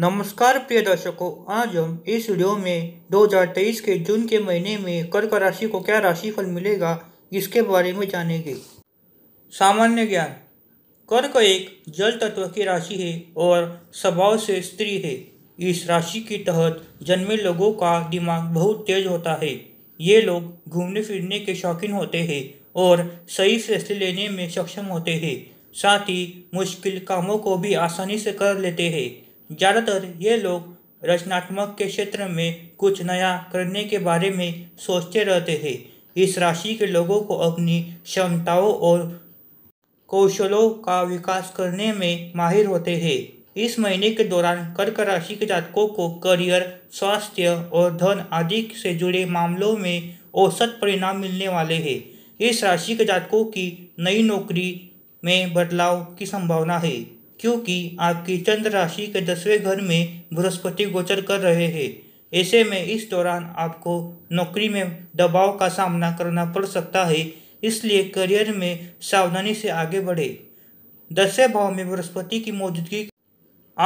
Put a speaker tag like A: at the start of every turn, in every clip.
A: नमस्कार प्रिय दर्शकों आज हम इस वीडियो में 2023 के जून के महीने में कर्क राशि को क्या राशिफल मिलेगा इसके बारे में जानेंगे सामान्य ज्ञान कर्क एक जल तत्व की राशि है और स्वभाव से स्त्री है इस राशि के तहत जन्मे लोगों का दिमाग बहुत तेज होता है ये लोग घूमने फिरने के शौकीन होते हैं और सही फैसले लेने में सक्षम होते हैं साथ ही मुश्किल कामों को भी आसानी से कर लेते हैं ज़्यादातर ये लोग रचनात्मक के क्षेत्र में कुछ नया करने के बारे में सोचते रहते हैं इस राशि के लोगों को अपनी क्षमताओं और कौशलों का विकास करने में माहिर होते हैं इस महीने के दौरान कर्क राशि के जातकों को करियर स्वास्थ्य और धन आदि से जुड़े मामलों में औसत परिणाम मिलने वाले हैं इस राशि के जातकों की नई नौकरी में बदलाव की संभावना है क्योंकि आपकी चंद्र राशि के दसवें घर में बृहस्पति गोचर कर रहे हैं ऐसे में इस दौरान आपको नौकरी में दबाव का सामना करना पड़ सकता है इसलिए करियर में सावधानी से आगे बढ़े दसवें भाव में बृहस्पति की मौजूदगी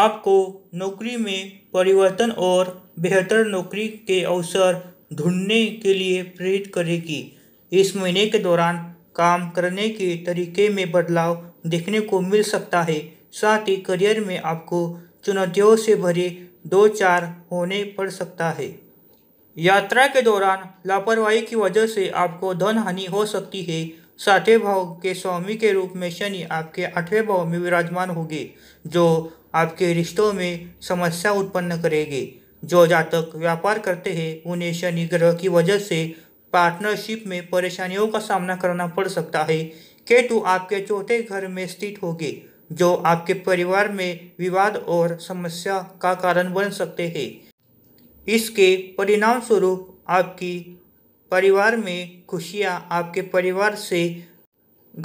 A: आपको नौकरी में परिवर्तन और बेहतर नौकरी के अवसर ढूंढने के लिए प्रेरित करेगी इस महीने के दौरान काम करने के तरीके में बदलाव देखने को मिल सकता है साथ ही करियर में आपको चुनौतियों से भरे दो चार होने पड़ सकता है यात्रा के दौरान लापरवाही की वजह से आपको धन हानि हो सकती है सातवें भाव के स्वामी के रूप में शनि आपके आठवें भाव में विराजमान होंगे जो आपके रिश्तों में समस्या उत्पन्न करेंगे जो जातक व्यापार करते हैं उन्हें शनि ग्रह की वजह से पार्टनरशिप में परेशानियों का सामना करना पड़ सकता है केतु आपके चौथे घर में स्थित होंगे जो आपके परिवार में विवाद और समस्या का कारण बन सकते हैं इसके परिणाम स्वरूप आपकी परिवार में खुशियां आपके परिवार से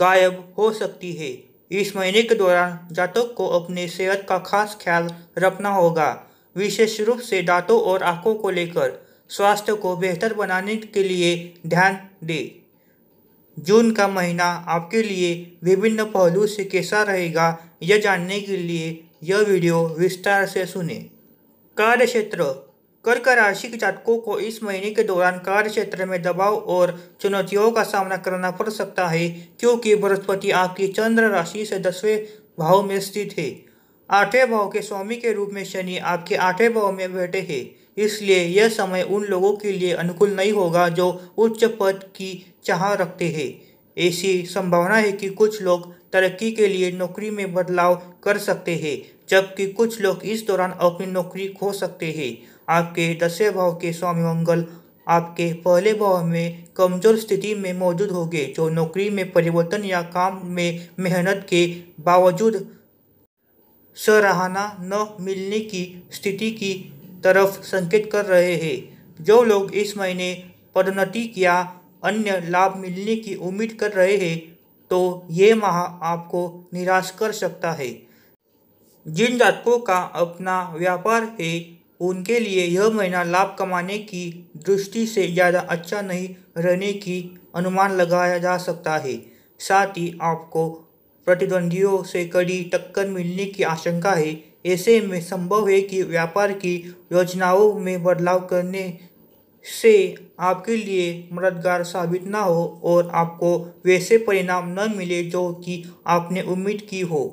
A: गायब हो सकती है इस महीने के दौरान जातक को अपने सेहत का खास ख्याल रखना होगा विशेष रूप से दांतों और आंखों को लेकर स्वास्थ्य को बेहतर बनाने के लिए ध्यान दें जून का महीना आपके लिए विभिन्न पहलू से कैसा रहेगा यह जानने के लिए यह वीडियो विस्तार से सुने कार्य क्षेत्र कर्क राशि के जातकों को इस महीने के दौरान कार्य क्षेत्र में दबाव और चुनौतियों का सामना करना पड़ सकता है क्योंकि बृहस्पति आपकी चंद्र राशि से दसवें भाव में स्थित है आठवें भाव के स्वामी के रूप में शनि आपके आठवें भाव में बैठे हैं इसलिए यह समय उन लोगों के लिए अनुकूल नहीं होगा जो उच्च पद की चाह रखते हैं ऐसी संभावना है कि कुछ लोग तरक्की के लिए नौकरी में बदलाव कर सकते हैं जबकि कुछ लोग इस दौरान अपनी नौकरी खो सकते हैं आपके दसवें भाव के स्वामी मंगल आपके पहले भाव में कमजोर स्थिति में मौजूद होंगे जो नौकरी में परिवर्तन या काम में मेहनत के बावजूद सराहना न मिलने की स्थिति की तरफ संकेत कर रहे हैं जो लोग इस महीने पदोन्नति या अन्य लाभ मिलने की उम्मीद कर रहे हैं तो ये माह आपको निराश कर सकता है जिन जातकों का अपना व्यापार है उनके लिए यह महीना लाभ कमाने की दृष्टि से ज़्यादा अच्छा नहीं रहने की अनुमान लगाया जा सकता है साथ ही आपको प्रतिद्वंदियों से कड़ी टक्कर मिलने की आशंका है ऐसे में संभव है कि व्यापार की योजनाओं में बदलाव करने से आपके लिए मददगार साबित ना हो और आपको वैसे परिणाम न मिले जो कि आपने उम्मीद की हो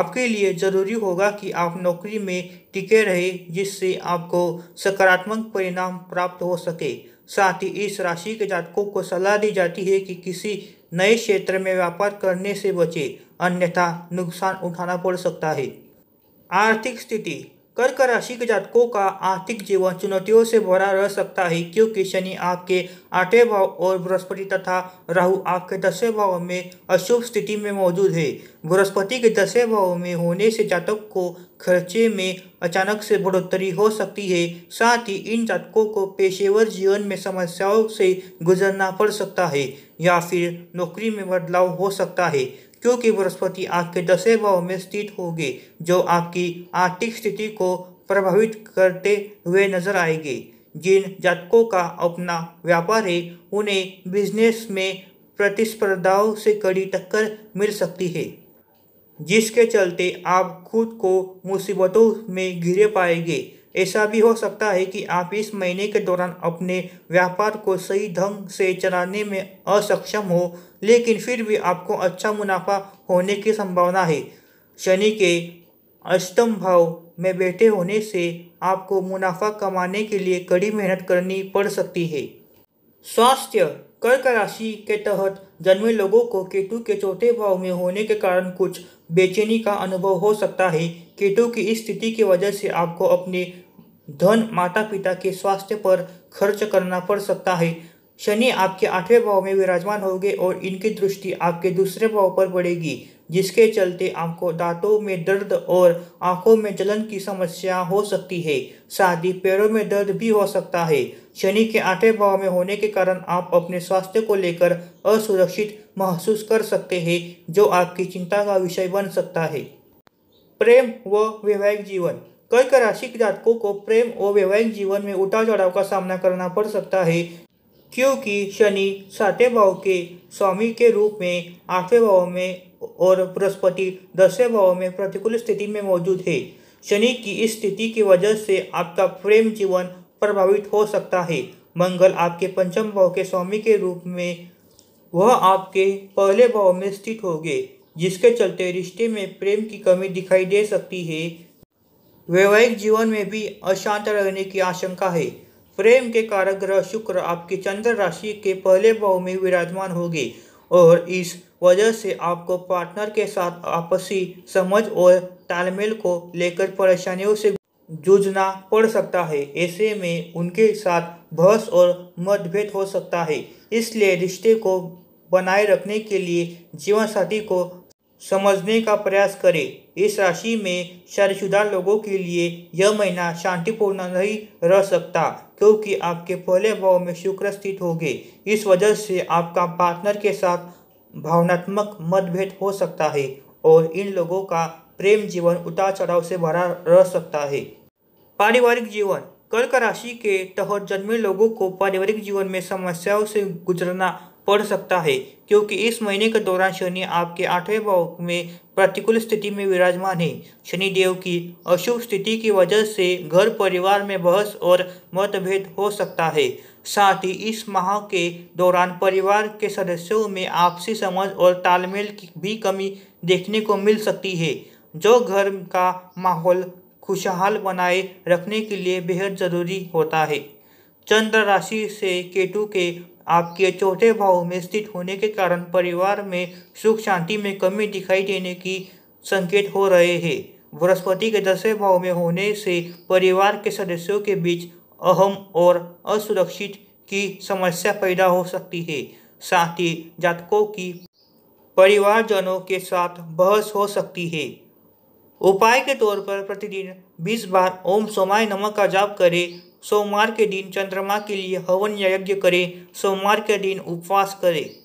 A: आपके लिए ज़रूरी होगा कि आप नौकरी में टिके रहे जिससे आपको सकारात्मक परिणाम प्राप्त हो सके साथ ही इस राशि के जातकों को सलाह दी जाती है कि किसी नए क्षेत्र में व्यापार करने से बचे अन्यथा नुकसान उठाना पड़ सकता है आर्थिक स्थिति कर्क राशि के जातकों का आर्थिक जीवन चुनौतियों से भरा रह सकता है क्योंकि शनि आपके आठवें भाव और बृहस्पति तथा राहु आपके दसवें भाव में अशुभ स्थिति में मौजूद है बृहस्पति के दसवें भाव में होने से जातक को खर्चे में अचानक से बढ़ोतरी हो सकती है साथ ही इन जातकों को पेशेवर जीवन में समस्याओं से गुजरना पड़ सकता है या फिर नौकरी में बदलाव हो सकता है क्योंकि बृहस्पति आपके दसवें भाव में स्थित होगी जो आपकी आर्थिक स्थिति को प्रभावित करते हुए नजर आएंगे जिन जातकों का अपना व्यापार है उन्हें बिजनेस में प्रतिस्पर्धाओं से कड़ी टक्कर मिल सकती है जिसके चलते आप खुद को मुसीबतों में घिरे पाएंगे ऐसा भी हो सकता है कि आप इस महीने के दौरान अपने व्यापार को सही ढंग से चलाने में असक्षम हो लेकिन फिर भी आपको अच्छा मुनाफा होने की संभावना है शनि के अष्टम भाव में बैठे होने से आपको मुनाफा कमाने के लिए कड़ी मेहनत करनी पड़ सकती है स्वास्थ्य कर्क राशि के तहत जन्मे लोगों को केतु के चौथे भाव में होने के कारण कुछ बेचैनी का अनुभव हो सकता है केतु की इस स्थिति की वजह से आपको अपने धन माता पिता के स्वास्थ्य पर खर्च करना पड़ सकता है शनि आपके आठवें भाव में विराजमान होंगे और इनकी दृष्टि आपके दूसरे भाव पर पड़ेगी जिसके चलते आपको दांतों में दर्द और आंखों में जलन की समस्या हो सकती है साथ ही पैरों में दर्द भी हो सकता है शनि के आठवें भाव में होने के कारण आप अपने स्वास्थ्य को लेकर असुरक्षित महसूस कर सकते हैं जो आपकी चिंता का विषय बन सकता है प्रेम व वैवाहिक जीवन कई के जातकों को प्रेम और वैवाहिक जीवन में उठाव चढ़ाव का सामना करना पड़ सकता है क्योंकि शनि सातवें भाव के स्वामी के रूप में आठवें भाव में और बृहस्पति दसवें भाव में प्रतिकूल स्थिति में मौजूद है शनि की इस स्थिति की वजह से आपका प्रेम जीवन प्रभावित हो सकता है मंगल आपके पंचम भाव के स्वामी के रूप में वह आपके पहले भाव में स्थित होंगे जिसके चलते रिश्ते में प्रेम की कमी दिखाई दे सकती है वैवाहिक जीवन में भी अशांत रहने की आशंका है प्रेम के कारक ग्रह शुक्र आपकी चंद्र राशि के पहले भाव में विराजमान होगे और इस वजह से आपको पार्टनर के साथ आपसी समझ और तालमेल को लेकर परेशानियों से जूझना पड़ सकता है ऐसे में उनके साथ बहस और मतभेद हो सकता है इसलिए रिश्ते को बनाए रखने के लिए जीवन साथी को समझने का प्रयास करें इस राशि में शादीशुदा लोगों के लिए यह महीना शांतिपूर्ण नहीं रह सकता क्योंकि आपके पहले भाव में शुक्र स्थित हो गए इस वजह से आपका पार्टनर के साथ भावनात्मक मतभेद हो सकता है और इन लोगों का प्रेम जीवन उतार चढ़ाव से भरा रह सकता है पारिवारिक जीवन कर्क राशि के तहत जन्मे लोगों को पारिवारिक जीवन में समस्याओं से गुजरना पड़ सकता है क्योंकि इस महीने के दौरान शनि आपके आठवें भाव में प्रतिकूल स्थिति में विराजमान है शनि देव की अशुभ स्थिति की वजह से घर परिवार में बहस और मतभेद हो सकता है साथ ही इस माह के दौरान परिवार के सदस्यों में आपसी समझ और तालमेल की भी कमी देखने को मिल सकती है जो घर का माहौल खुशहाल बनाए रखने के लिए बेहद ज़रूरी होता है चंद्र राशि से केतु के आपके चौथे भाव में स्थित होने के कारण परिवार में सुख शांति में कमी दिखाई देने की संकेत हो रहे हैं बृहस्पति के दसवें भाव में होने से परिवार के सदस्यों के बीच अहम और असुरक्षित की समस्या पैदा हो सकती है साथ ही जातकों की परिवारजनों के साथ बहस हो सकती है उपाय के तौर पर प्रतिदिन 20 बार ओम सोमाय नमक का जाप करें सोमवार के दिन चंद्रमा के लिए हवन या यज्ञ करें सोमवार के दिन उपवास करें